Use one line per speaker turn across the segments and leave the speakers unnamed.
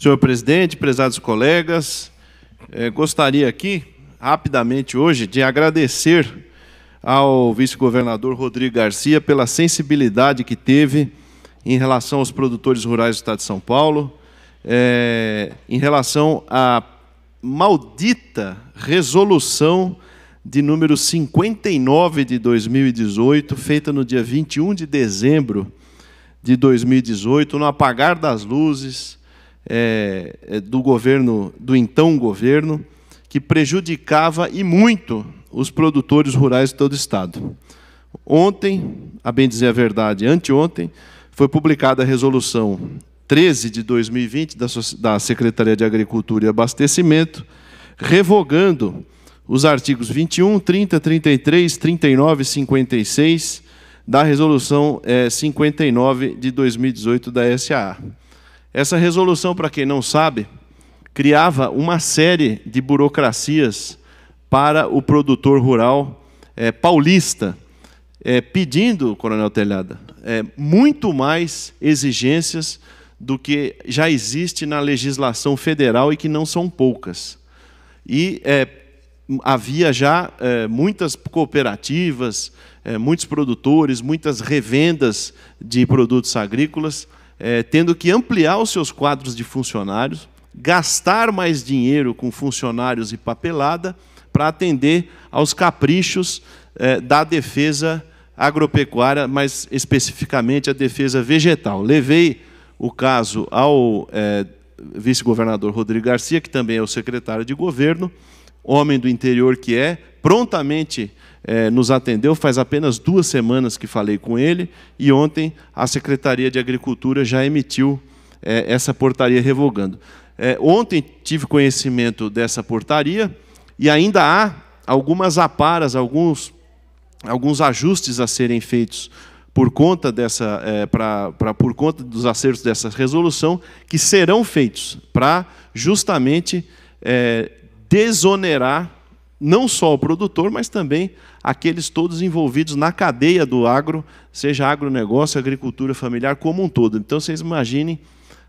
Senhor presidente, prezados colegas, eh, gostaria aqui, rapidamente hoje, de agradecer ao vice-governador Rodrigo Garcia pela sensibilidade que teve em relação aos produtores rurais do Estado de São Paulo, eh, em relação à maldita resolução de número 59 de 2018, feita no dia 21 de dezembro de 2018, no apagar das luzes, é, é, do governo, do então governo, que prejudicava e muito os produtores rurais de todo o Estado. Ontem, a bem dizer a verdade, anteontem, foi publicada a resolução 13 de 2020 da Secretaria de Agricultura e Abastecimento, revogando os artigos 21, 30, 33, 39 e 56 da resolução é, 59 de 2018 da SAA. Essa resolução, para quem não sabe, criava uma série de burocracias para o produtor rural é, paulista, é, pedindo, Coronel Telhada, é, muito mais exigências do que já existe na legislação federal e que não são poucas. E havia já muitas cooperativas, muitos produtores, muitas revendas de produtos agrícolas é, tendo que ampliar os seus quadros de funcionários, gastar mais dinheiro com funcionários e papelada para atender aos caprichos é, da defesa agropecuária, mas especificamente a defesa vegetal. Levei o caso ao é, vice-governador Rodrigo Garcia, que também é o secretário de governo, homem do interior que é, prontamente é, nos atendeu. Faz apenas duas semanas que falei com ele e ontem a Secretaria de Agricultura já emitiu é, essa portaria revogando. É, ontem tive conhecimento dessa portaria e ainda há algumas aparas, alguns, alguns ajustes a serem feitos por conta dessa é, pra, pra, por conta dos acertos dessa resolução que serão feitos para justamente é, desonerar não só o produtor, mas também aqueles todos envolvidos na cadeia do agro, seja agronegócio, agricultura familiar como um todo. Então vocês imaginem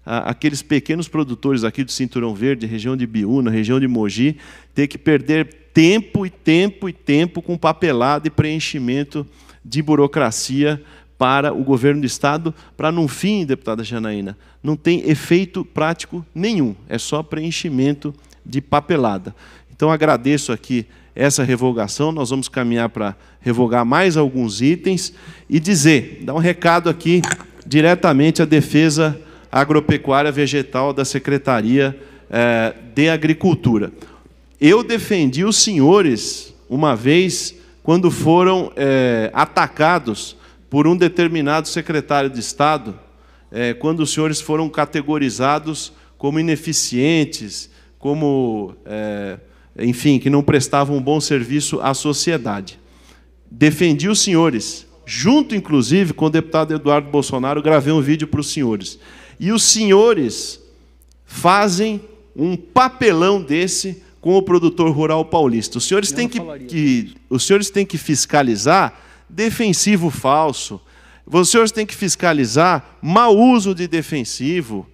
ah, aqueles pequenos produtores aqui do Cinturão Verde, região de Biúna, região de Mogi, ter que perder tempo e tempo e tempo com papelada e preenchimento de burocracia para o governo do Estado, para num fim, deputada Janaína, não tem efeito prático nenhum, é só preenchimento de papelada. Então agradeço aqui essa revogação, nós vamos caminhar para revogar mais alguns itens e dizer, dar um recado aqui diretamente à defesa agropecuária vegetal da Secretaria eh, de Agricultura. Eu defendi os senhores uma vez quando foram eh, atacados por um determinado secretário de Estado, eh, quando os senhores foram categorizados como ineficientes, como, é, enfim, que não prestavam um bom serviço à sociedade. Defendi os senhores, junto inclusive com o deputado Eduardo Bolsonaro, gravei um vídeo para os senhores. E os senhores fazem um papelão desse com o produtor rural paulista. Os senhores, têm que, que, os senhores têm que fiscalizar defensivo falso, os senhores têm que fiscalizar mau uso de defensivo,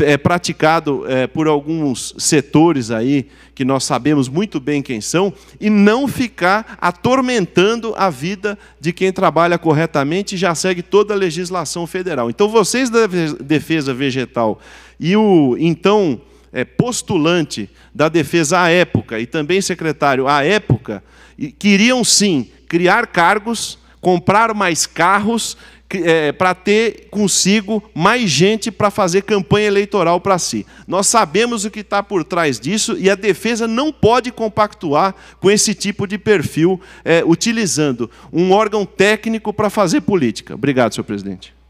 é praticado é, por alguns setores aí, que nós sabemos muito bem quem são, e não ficar atormentando a vida de quem trabalha corretamente e já segue toda a legislação federal. Então, vocês da defesa vegetal e o então é, postulante da defesa à época, e também secretário à época, queriam sim criar cargos, comprar mais carros, é, para ter consigo mais gente para fazer campanha eleitoral para si. Nós sabemos o que está por trás disso e a defesa não pode compactuar com esse tipo de perfil, é, utilizando um órgão técnico para fazer política. Obrigado, senhor presidente.